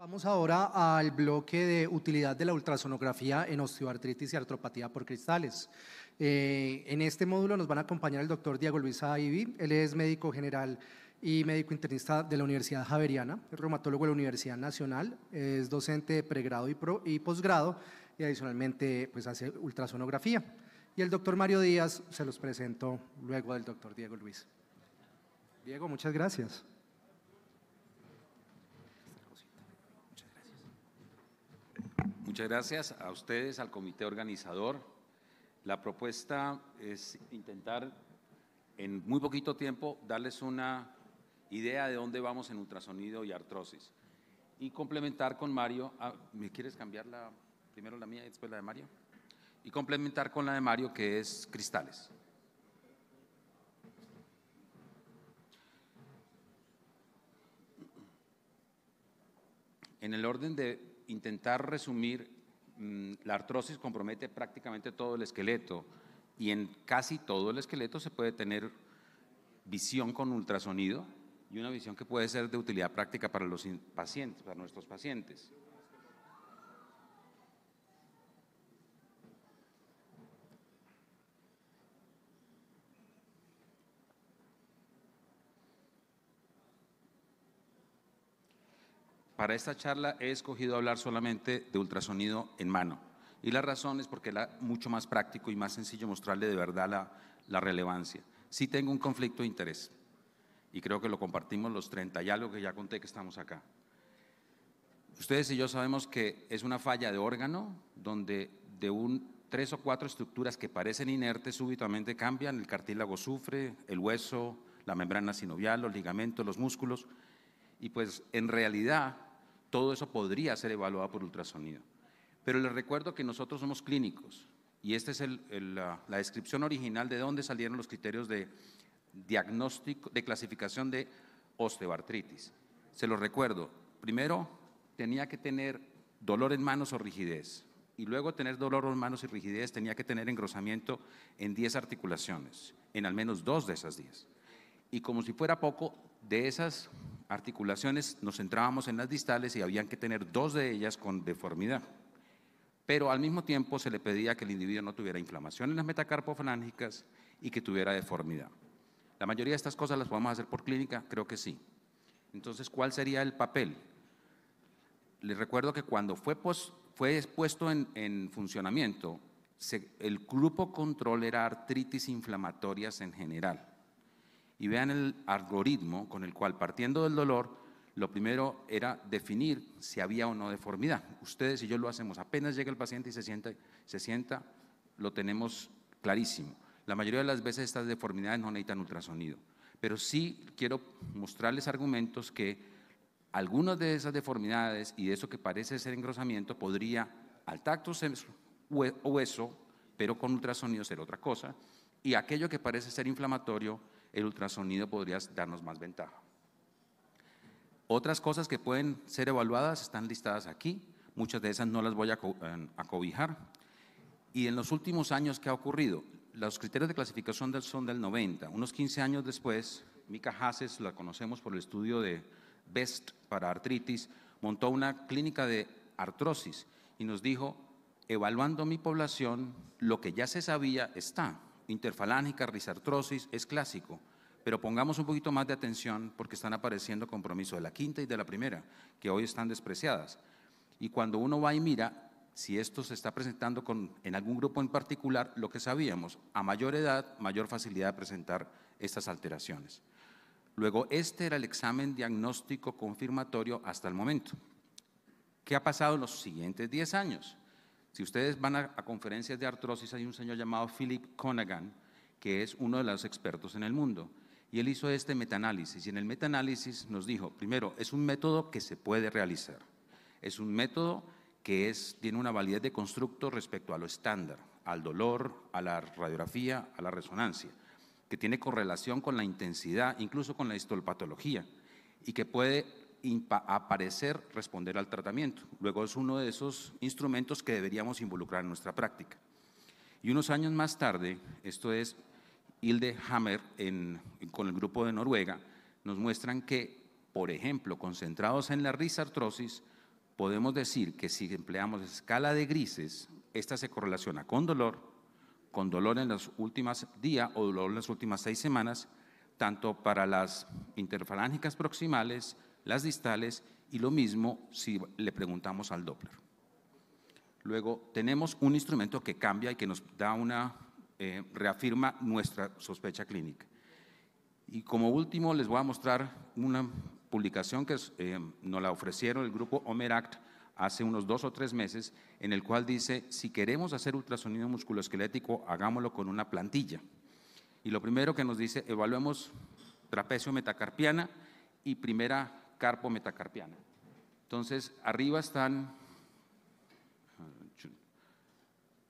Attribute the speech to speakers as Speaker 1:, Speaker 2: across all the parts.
Speaker 1: Vamos ahora al
Speaker 2: bloque de utilidad de la ultrasonografía en osteoartritis y artropatía por cristales. Eh, en este módulo nos van a acompañar el doctor Diego Luis Aibi, él es médico general y médico internista de la Universidad Javeriana, es reumatólogo de la Universidad Nacional, es docente de pregrado y, y posgrado y adicionalmente pues hace ultrasonografía. Y el doctor Mario Díaz se los presento luego del doctor Diego Luis. Diego, muchas gracias.
Speaker 3: Muchas gracias a ustedes, al comité organizador. La propuesta es intentar en muy poquito tiempo darles una idea de dónde vamos en ultrasonido y artrosis. Y complementar con Mario, ah, ¿me quieres cambiar la, primero la mía y después la de Mario? Y complementar con la de Mario que es cristales. En el orden de intentar resumir, mm, la artrosis compromete prácticamente todo el esqueleto y en casi todo el esqueleto se puede tener visión con ultrasonido y una visión que puede ser de utilidad práctica para los pacientes, para nuestros pacientes. para esta charla he escogido hablar solamente de ultrasonido en mano. Y la razón es porque era mucho más práctico y más sencillo mostrarle de verdad la, relevancia. Sí tengo un conflicto de interés y creo que lo compartimos los 30 y algo que ya conté que estamos acá. Ustedes y yo sabemos que es una falla de órgano donde de un, tres o cuatro estructuras que parecen inertes súbitamente cambian, el cartílago sufre, el hueso, la membrana sinovial, los ligamentos, los músculos, y pues en realidad todo eso podría ser evaluado por ultrasonido. Pero les recuerdo que nosotros somos clínicos y esta es la, descripción original de dónde salieron los criterios de diagnóstico, de clasificación de osteoartritis. Se los recuerdo, primero tenía que tener dolor en manos o rigidez y luego tener dolor en manos y rigidez tenía que tener engrosamiento en 10 articulaciones, en al menos dos de esas 10. Y como si fuera poco, de esas articulaciones, nos centrábamos en las distales y habían que tener dos de ellas con deformidad. Pero al mismo tiempo se le pedía que el individuo no tuviera inflamación en las metacarpofalángicas y que tuviera deformidad. ¿La mayoría de estas cosas las podemos hacer por clínica? Creo que sí. Entonces, ¿cuál sería el papel? Les recuerdo que cuando fue, puesto en, funcionamiento, el grupo control era artritis inflamatorias en general y vean el algoritmo con el cual, partiendo del dolor, lo primero era definir si había o no deformidad. Ustedes y yo lo hacemos. Apenas llega el paciente y se sienta, se sienta lo tenemos clarísimo. La mayoría de las veces estas deformidades no necesitan ultrasonido. Pero sí quiero mostrarles argumentos que algunas de esas deformidades y de eso que parece ser engrosamiento podría, al tacto hueso, pero con ultrasonido ser otra cosa. Y aquello que parece ser inflamatorio el ultrasonido podría darnos más ventaja. Otras cosas que pueden ser evaluadas están listadas aquí, muchas de esas no las voy a, eh, cobijar. Y en los últimos años, ¿qué ha ocurrido? Los criterios de clasificación son del 90. Unos 15 años después, Mika Hasses, la conocemos por el estudio de BEST para artritis, montó una clínica de artrosis y nos dijo, evaluando mi población, lo que ya se sabía está interfalángica, risartrosis, es clásico. Pero pongamos un poquito más de atención porque están apareciendo compromisos de la quinta y de la primera, que hoy están despreciadas. Y cuando uno va y mira, si esto se está presentando con, en algún grupo en particular, lo que sabíamos, a mayor edad, mayor facilidad de presentar estas alteraciones. Luego, este era el examen diagnóstico confirmatorio hasta el momento. ¿Qué ha pasado en los siguientes 10 años? Si ustedes van a, conferencias de artrosis, hay un señor llamado Philip conagan que es uno de los expertos en el mundo. Y él hizo este metaanálisis. Y en el metaanálisis nos dijo, primero, es un método que se puede realizar. Es un método que es, tiene una validez de constructo respecto a lo estándar, al dolor, a la radiografía, a la resonancia, que tiene correlación con la intensidad, incluso con la histopatología, y que puede aparecer responder al tratamiento. Luego es uno de esos instrumentos que deberíamos involucrar en nuestra práctica. Y unos años más tarde, esto es Hilde Hammer con el grupo de Noruega, nos muestran que, por ejemplo, concentrados en la risartrosis, podemos decir que si empleamos escala de grises, esta se correlaciona con dolor, con dolor en los últimos días o dolor en las últimas seis semanas, tanto para las interfalángicas proximales, las distales y lo mismo si le preguntamos al Doppler. Luego tenemos un instrumento que cambia y que nos da una, eh, reafirma nuestra sospecha clínica. Y como último les voy a mostrar una publicación que eh, nos la ofrecieron el grupo OMERACT hace unos dos o tres meses, en el cual dice, si queremos hacer ultrasonido musculoesquelético, hagámoslo con una plantilla. Y lo primero que nos dice, evaluemos trapecio metacarpiana y primera carpo metacarpiana. Entonces, arriba están,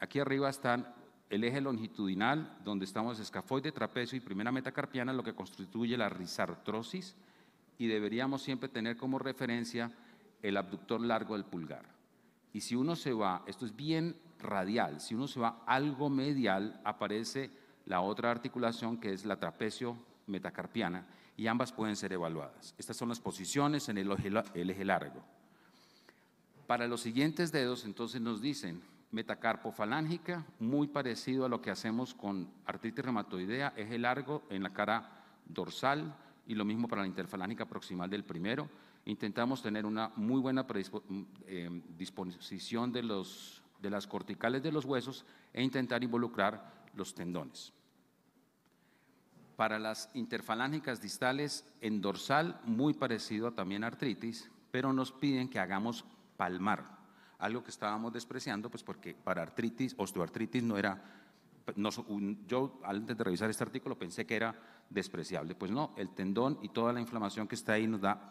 Speaker 3: aquí arriba están el eje longitudinal, donde estamos escafoide, trapecio y primera metacarpiana, lo que constituye la risartrosis, y deberíamos siempre tener como referencia el abductor largo del pulgar. Y si uno se va, esto es bien radial, si uno se va algo medial, aparece la otra articulación que es la trapecio metacarpiana y ambas pueden ser evaluadas. Estas son las posiciones en el eje largo. Para los siguientes dedos, entonces nos dicen metacarpofalángica, muy parecido a lo que hacemos con artritis reumatoidea, eje largo en la cara dorsal y lo mismo para la interfalángica proximal del primero. Intentamos tener una muy buena mm, eh, disposición de, los, de las corticales de los huesos e intentar involucrar los tendones para las interfalángicas distales en dorsal, muy parecido a también artritis, pero nos piden que hagamos palmar, algo que estábamos despreciando, pues porque para artritis, osteoartritis no era, yo antes de revisar este artículo pensé que era despreciable, pues no, el tendón y toda la inflamación que está ahí nos da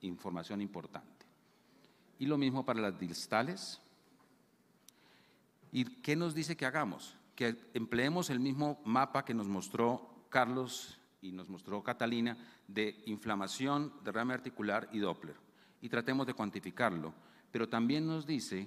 Speaker 3: información importante. Y lo mismo para las distales. ¿Y qué nos dice que hagamos? Que empleemos el mismo mapa que nos mostró Carlos y nos mostró Catalina de inflamación, derrame articular y Doppler. Y tratemos de cuantificarlo, pero también nos dice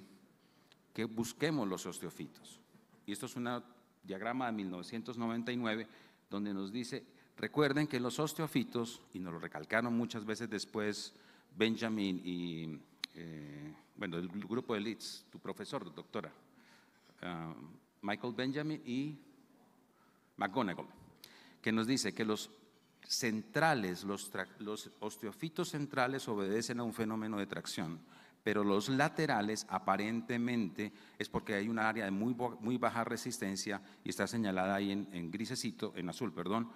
Speaker 3: que busquemos los osteofitos. Y esto es un diagrama de 1999 donde nos dice, recuerden que los osteofitos, y nos lo recalcaron muchas veces después Benjamin y, eh, bueno, el grupo de Leeds, tu profesor, doctora, ah, Michael Benjamin y McGonagall que nos dice que los centrales, los, osteofitos centrales obedecen a un fenómeno de tracción, pero los laterales aparentemente es porque hay un área de muy, baja resistencia y está señalada ahí en, en, grisecito, en azul, perdón,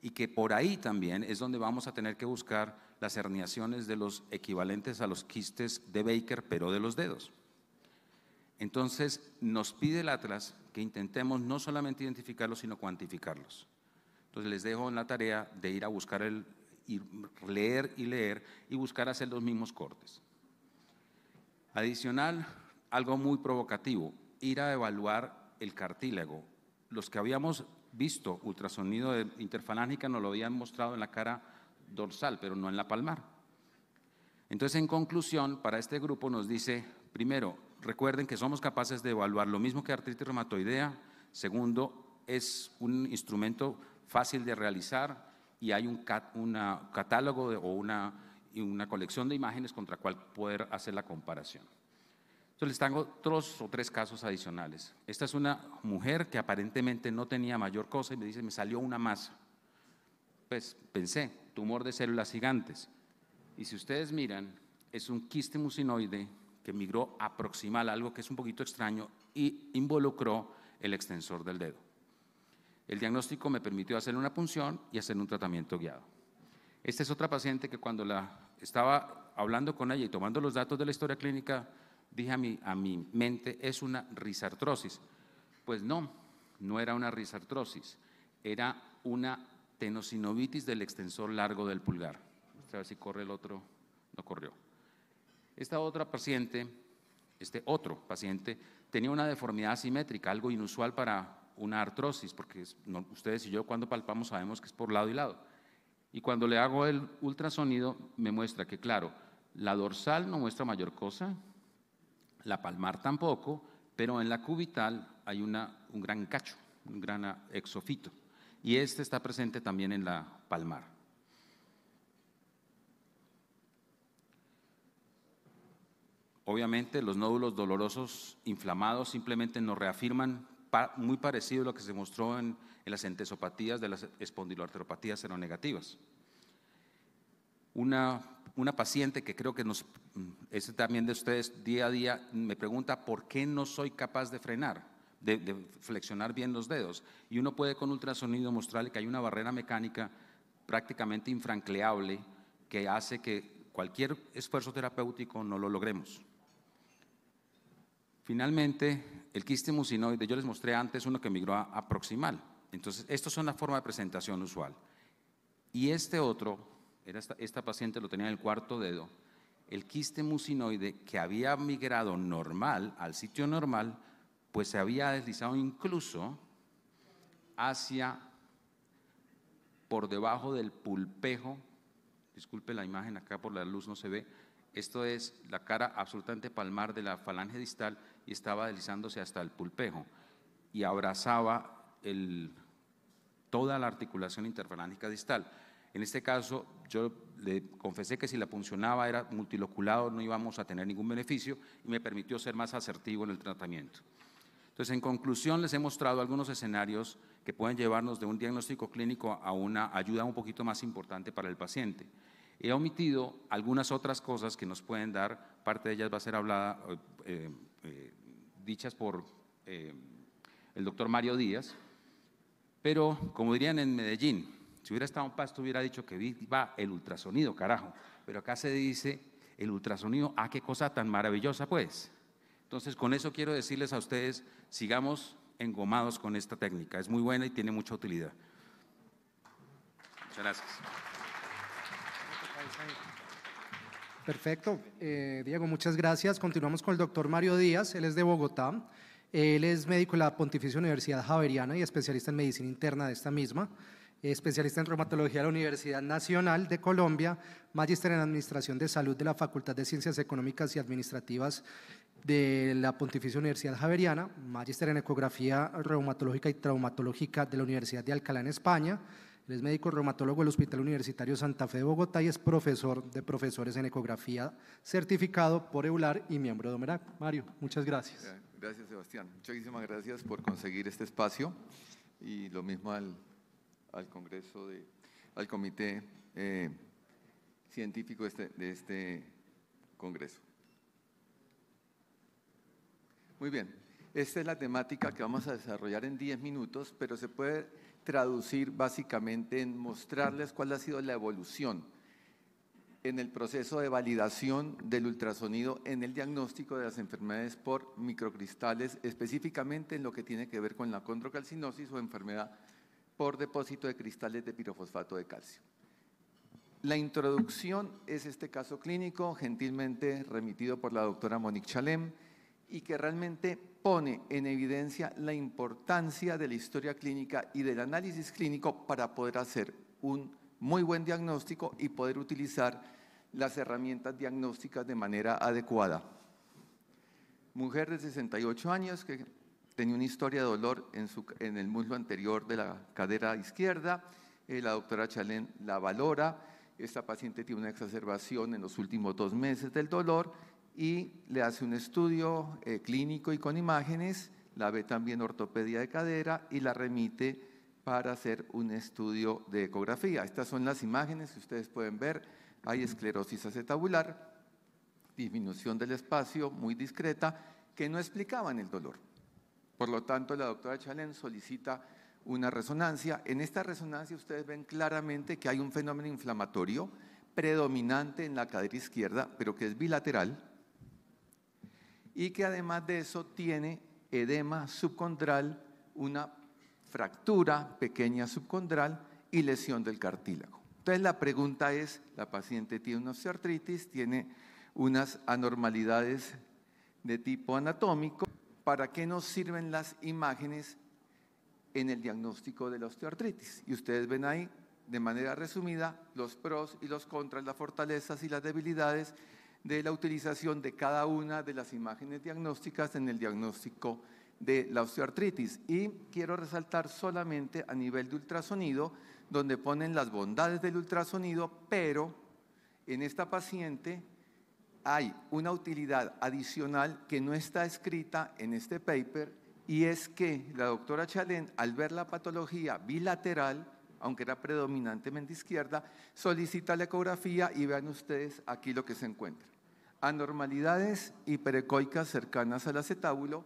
Speaker 3: y que por ahí también es donde vamos a tener que buscar las herniaciones de los equivalentes a los quistes de Baker, pero de los dedos. Entonces nos pide el Atlas que intentemos no solamente identificarlos, sino cuantificarlos. Entonces les dejo en la tarea de ir a buscar el, leer y leer y buscar hacer los mismos cortes. Adicional, algo muy provocativo, ir a evaluar el cartílago. Los que habíamos visto ultrasonido de interfalángica nos lo habían mostrado en la cara dorsal, pero no en la palmar. Entonces, en conclusión, para este grupo nos dice, primero, recuerden que somos capaces de evaluar lo mismo que artritis reumatoidea. Segundo, es un instrumento fácil de realizar y hay un catálogo o una, colección de imágenes contra cual poder hacer la comparación. Entonces les tengo otros o tres casos adicionales. Esta es una mujer que aparentemente no tenía mayor cosa y me dice, me salió una masa. Pues pensé, tumor de células gigantes. Y si ustedes miran, es un quiste mucinoide que migró a proximal, algo que es un poquito extraño, y involucró el extensor del dedo. El diagnóstico me permitió hacer una punción y hacer un tratamiento guiado. Esta es otra paciente que cuando la estaba hablando con ella y tomando los datos de la historia clínica, dije a mi, a mi mente, es una risartrosis. Pues no, no era una risartrosis, era una tenosinovitis del extensor largo del pulgar. A ver si corre el otro, no corrió. Esta otra paciente, este otro paciente, tenía una deformidad asimétrica, algo inusual para una artrosis, porque ustedes y yo cuando palpamos sabemos que es por lado y lado. Y cuando le hago el ultrasonido me muestra que, claro, la dorsal no muestra mayor cosa, la palmar tampoco, pero en la cubital hay una, un gran cacho, un gran exofito. Y este está presente también en la palmar. Obviamente los nódulos dolorosos inflamados simplemente nos reafirman muy parecido a lo que se mostró en, las entesopatías de las espondiloartropatías seronegativas. Una, una paciente que creo que nos, mm, es también de ustedes día a día, me pregunta por qué no soy capaz de frenar, de, de flexionar bien los dedos. Y uno puede con ultrasonido mostrarle que hay una barrera mecánica prácticamente infrancleable que hace que cualquier esfuerzo terapéutico no lo logremos. Finalmente, el quiste mucinoide, yo les mostré antes uno que migró a, proximal. Entonces, esto es una forma de presentación usual. Y este otro, era esta, paciente lo tenía en el cuarto dedo, el quiste mucinoide que había migrado normal al sitio normal, pues se había deslizado incluso hacia por debajo del pulpejo. Disculpe la imagen acá por la luz no se ve. Esto es la cara absolutamente palmar de la falange distal y estaba deslizándose hasta el pulpejo y abrazaba toda la articulación interfalángica distal. En este caso, yo le confesé que si la funcionaba era multiloculado, no íbamos a tener ningún beneficio y me permitió ser más asertivo en el tratamiento. Entonces, en conclusión, les he mostrado algunos escenarios que pueden llevarnos de un diagnóstico clínico a una ayuda un poquito más importante para el paciente. He omitido algunas otras cosas que nos pueden dar, parte de ellas va a ser hablada, eh, eh, dichas por eh, el doctor Mario Díaz, pero como dirían en Medellín, si hubiera estado en Pasto hubiera dicho que va el ultrasonido, carajo, pero acá se dice el ultrasonido, ah, qué cosa tan maravillosa pues. Entonces, con eso quiero decirles a ustedes, sigamos engomados con esta técnica, es muy buena y tiene mucha utilidad. Muchas gracias.
Speaker 2: Perfecto. Eh, Diego, muchas gracias. Continuamos con el doctor Mario Díaz. Él es de Bogotá. Él es médico de la Pontificia Universidad Javeriana y especialista en medicina interna de esta misma. Especialista en reumatología de la Universidad Nacional de Colombia, magíster en Administración de Salud de la Facultad de Ciencias Económicas y Administrativas de la Pontificia Universidad Javeriana, magíster en Ecografía Reumatológica y Traumatológica de la Universidad de Alcalá en España, él es médico reumatólogo del Hospital Universitario Santa Fe de Bogotá y es profesor de profesores en ecografía, certificado por EULAR y miembro de OMERAC. Mario, muchas gracias.
Speaker 1: Gracias, Sebastián. Muchísimas gracias por conseguir este espacio y lo mismo al, Congreso, de, al Comité eh, Científico este, de este Congreso. Muy bien, esta es la temática que vamos a desarrollar en 10 minutos, pero se puede traducir básicamente en mostrarles cuál ha sido la evolución en el proceso de validación del ultrasonido en el diagnóstico de las enfermedades por microcristales, específicamente en lo que tiene que ver con la condrocalcinosis o enfermedad por depósito de cristales de pirofosfato de calcio. La introducción es este caso clínico, gentilmente remitido por la doctora Monique Chalem y que realmente pone en evidencia la importancia de la historia clínica y del análisis clínico para poder hacer un muy buen diagnóstico y poder utilizar las herramientas diagnósticas de manera adecuada. Mujer de 68 años que tenía una historia de dolor en, el muslo anterior de la cadera izquierda. Eh, la doctora Chalén la valora. Esta paciente tiene una exacerbación en los últimos dos meses del dolor y le hace un estudio eh, clínico y con imágenes, la ve también ortopedia de cadera y la remite para hacer un estudio de ecografía. Estas son las imágenes que ustedes pueden ver. Hay esclerosis acetabular, disminución del espacio muy discreta, que no explicaban el dolor. Por lo tanto, la doctora Chalén solicita una resonancia. En esta resonancia ustedes ven claramente que hay un fenómeno inflamatorio predominante en la cadera izquierda, pero que es bilateral, y que además de eso tiene edema subcondral, una fractura pequeña subcondral y lesión del cartílago. Entonces la pregunta es, la paciente tiene una osteoartritis, tiene unas anormalidades de tipo anatómico, ¿para qué nos sirven las imágenes en el diagnóstico de la osteoartritis? Y ustedes ven ahí, de manera resumida, los pros y los contras, las fortalezas y las debilidades de la utilización de cada una de las imágenes diagnósticas en el diagnóstico de la osteoartritis. Y quiero resaltar solamente a nivel de ultrasonido, donde ponen las bondades del ultrasonido, pero en esta paciente hay una utilidad adicional que no está escrita en este paper y es que la doctora Chalén, al ver la patología bilateral, aunque era predominantemente izquierda, solicita la ecografía y vean ustedes aquí lo que se encuentra anormalidades hiperecoicas cercanas al acetábulo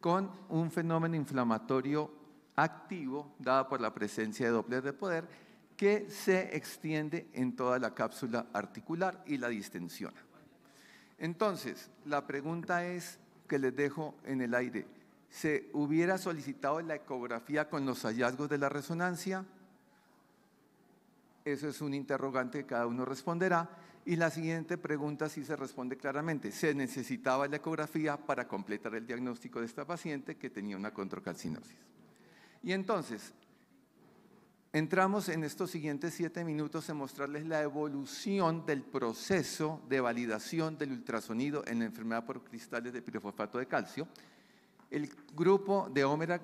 Speaker 1: con un fenómeno inflamatorio activo dado por la presencia de dobles de poder que se extiende en toda la cápsula articular y la distensiona. Entonces, la pregunta es que les dejo en el aire. ¿Se hubiera solicitado la ecografía con los hallazgos de la resonancia? Eso es un interrogante que cada uno responderá. Y la siguiente pregunta sí se responde claramente. Se necesitaba la ecografía para completar el diagnóstico de esta paciente que tenía una controcalcinosis. Y entonces, entramos en estos siguientes siete minutos en mostrarles la evolución del proceso de validación del ultrasonido en la enfermedad por cristales de pirofosfato de calcio. El grupo de Omerac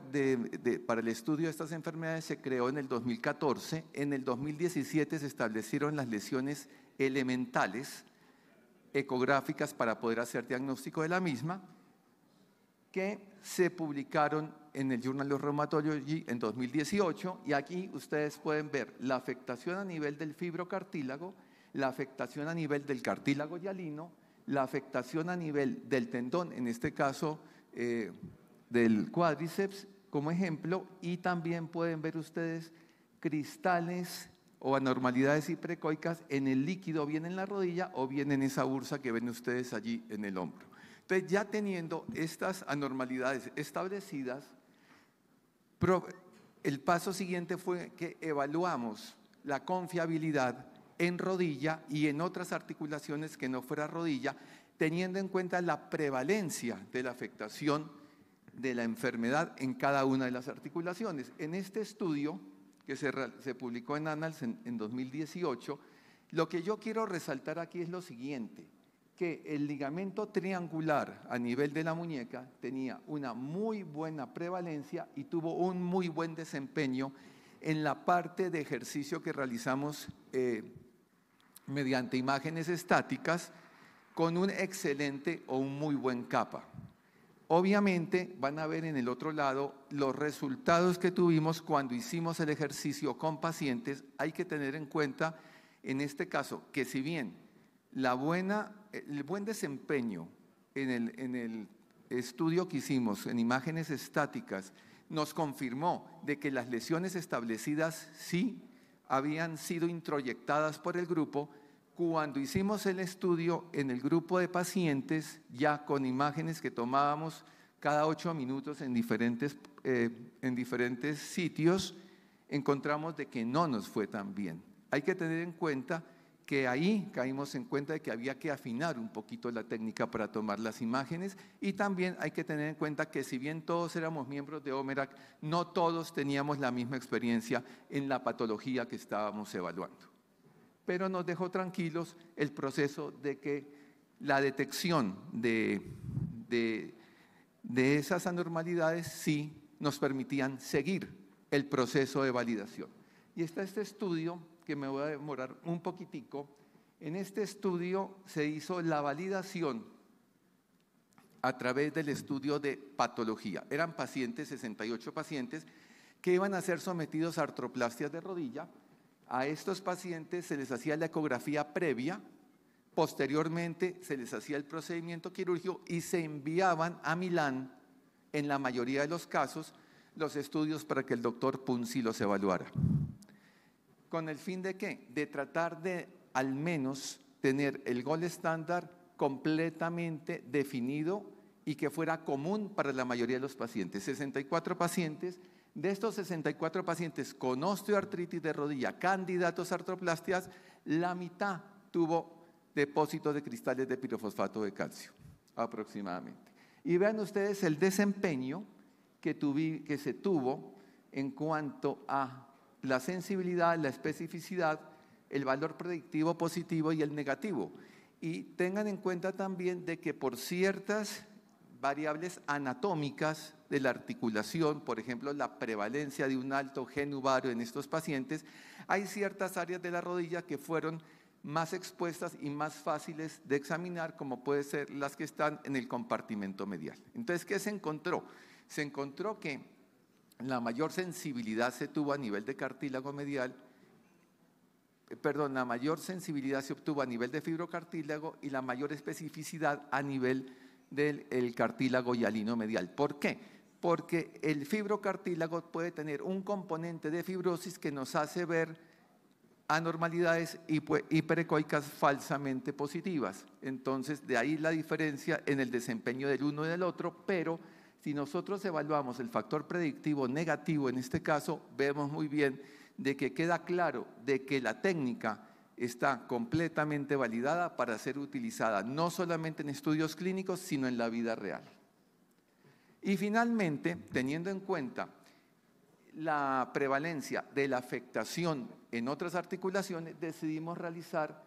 Speaker 1: para el estudio de estas enfermedades se creó en el 2014. En el 2017 se establecieron las lesiones elementales ecográficas para poder hacer diagnóstico de la misma, que se publicaron en el Journal of Rheumatology en 2018 y aquí ustedes pueden ver la afectación a nivel del fibrocartílago, la afectación a nivel del cartílago hialino, la afectación a nivel del tendón, en este caso eh, del cuádriceps como ejemplo, y también pueden ver ustedes cristales o anormalidades hiprecoicas en el líquido, bien en la rodilla o bien en esa bursa que ven ustedes allí en el hombro. Entonces, ya teniendo estas anormalidades establecidas, el paso siguiente fue que evaluamos la confiabilidad en rodilla y en otras articulaciones que no fuera rodilla, teniendo en cuenta la prevalencia de la afectación de la enfermedad en cada una de las articulaciones. En este estudio, que se, publicó en Annals en, 2018, lo que yo quiero resaltar aquí es lo siguiente, que el ligamento triangular a nivel de la muñeca tenía una muy buena prevalencia y tuvo un muy buen desempeño en la parte de ejercicio que realizamos eh, mediante imágenes estáticas con un excelente o un muy buen capa. Obviamente van a ver en el otro lado los resultados que tuvimos cuando hicimos el ejercicio con pacientes. Hay que tener en cuenta en este caso que si bien el buen desempeño el, en el estudio que hicimos en imágenes estáticas nos confirmó de que las lesiones establecidas sí habían sido introyectadas por el grupo, cuando hicimos el estudio en el grupo de pacientes, ya con imágenes que tomábamos cada ocho minutos en diferentes, eh, en diferentes sitios, encontramos de que no nos fue tan bien. Hay que tener en cuenta que ahí caímos en cuenta de que había que afinar un poquito la técnica para tomar las imágenes y también hay que tener en cuenta que si bien todos éramos miembros de OMERAC, no todos teníamos la misma experiencia en la patología que estábamos evaluando pero nos dejó tranquilos el proceso de que la detección de, de esas anormalidades sí nos permitían seguir el proceso de validación. Y está este estudio, que me voy a demorar un poquitico, en este estudio se hizo la validación a través del estudio de patología. Eran pacientes, 68 pacientes, que iban a ser sometidos a artroplastias de rodilla a estos pacientes se les hacía la ecografía previa, posteriormente se les hacía el procedimiento quirúrgico y se enviaban a Milán, en la mayoría de los casos, los estudios para que el doctor Punzi los evaluara. ¿Con el fin de qué? De tratar de al menos tener el gol estándar completamente definido y que fuera común para la mayoría de los pacientes. 64 pacientes de estos 64 pacientes con osteoartritis de rodilla, candidatos a artroplastias, la mitad tuvo depósito de cristales de pirofosfato de calcio, aproximadamente. Y vean ustedes el desempeño que, que se tuvo en cuanto a la sensibilidad, la especificidad, el valor predictivo positivo y el negativo. Y tengan en cuenta también de que por ciertas variables anatómicas de la articulación, por ejemplo, la prevalencia de un alto varo en estos pacientes, hay ciertas áreas de la rodilla que fueron más expuestas y más fáciles de examinar, como pueden ser las que están en el compartimento medial. Entonces, ¿qué se encontró? Se encontró que la mayor sensibilidad se tuvo a nivel de cartílago medial, eh, perdón, la mayor sensibilidad se obtuvo a nivel de fibrocartílago y la mayor especificidad a nivel del cartílago yalino medial. ¿Por qué? Porque el fibrocartílago puede tener un componente de fibrosis que nos hace ver anormalidades hiperecoicas falsamente positivas. Entonces, de ahí la diferencia en el desempeño del uno y del otro, pero si nosotros evaluamos el factor predictivo negativo en este caso, vemos muy bien de que queda claro de que la técnica está completamente validada para ser utilizada no solamente en estudios clínicos, sino en la vida real. Y finalmente, teniendo en cuenta la prevalencia de la afectación en otras articulaciones, decidimos realizar,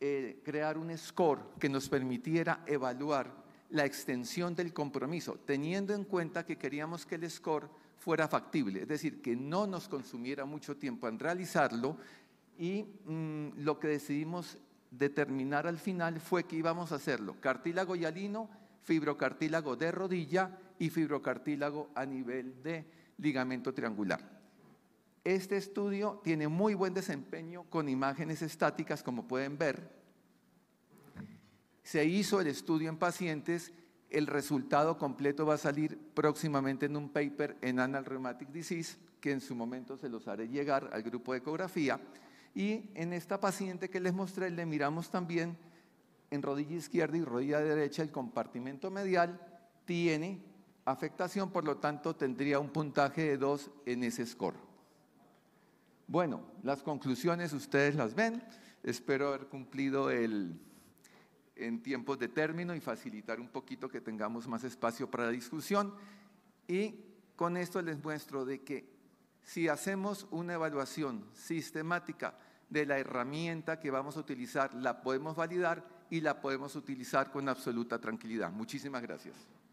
Speaker 1: eh, crear un score que nos permitiera evaluar la extensión del compromiso, teniendo en cuenta que queríamos que el score fuera factible, es decir, que no nos consumiera mucho tiempo en realizarlo y mm, lo que decidimos determinar al final fue que íbamos a hacerlo cartílago hialino, fibrocartílago de rodilla y fibrocartílago a nivel de ligamento triangular. Este estudio tiene muy buen desempeño con imágenes estáticas, como pueden ver. Se hizo el estudio en pacientes, el resultado completo va a salir próximamente en un paper en Anal Rheumatic Disease, que en su momento se los haré llegar al grupo de ecografía. Y en esta paciente que les mostré, le miramos también en rodilla izquierda y rodilla derecha el compartimento medial tiene afectación, por lo tanto tendría un puntaje de 2 en ese score. Bueno, las conclusiones ustedes las ven. Espero haber cumplido el, en tiempos de término y facilitar un poquito que tengamos más espacio para la discusión. Y con esto les muestro de que si hacemos una evaluación sistemática de la herramienta que vamos a utilizar, la podemos validar y la podemos utilizar con absoluta tranquilidad. Muchísimas gracias.